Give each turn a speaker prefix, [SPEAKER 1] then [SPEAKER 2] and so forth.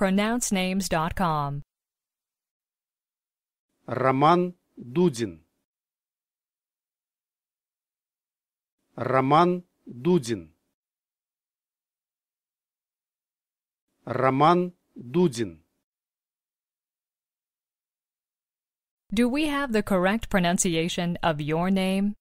[SPEAKER 1] pronouncenames.com.
[SPEAKER 2] Роман Дудин. Роман Дудин. Роман Дудин.
[SPEAKER 1] Do we have the correct pronunciation of your name?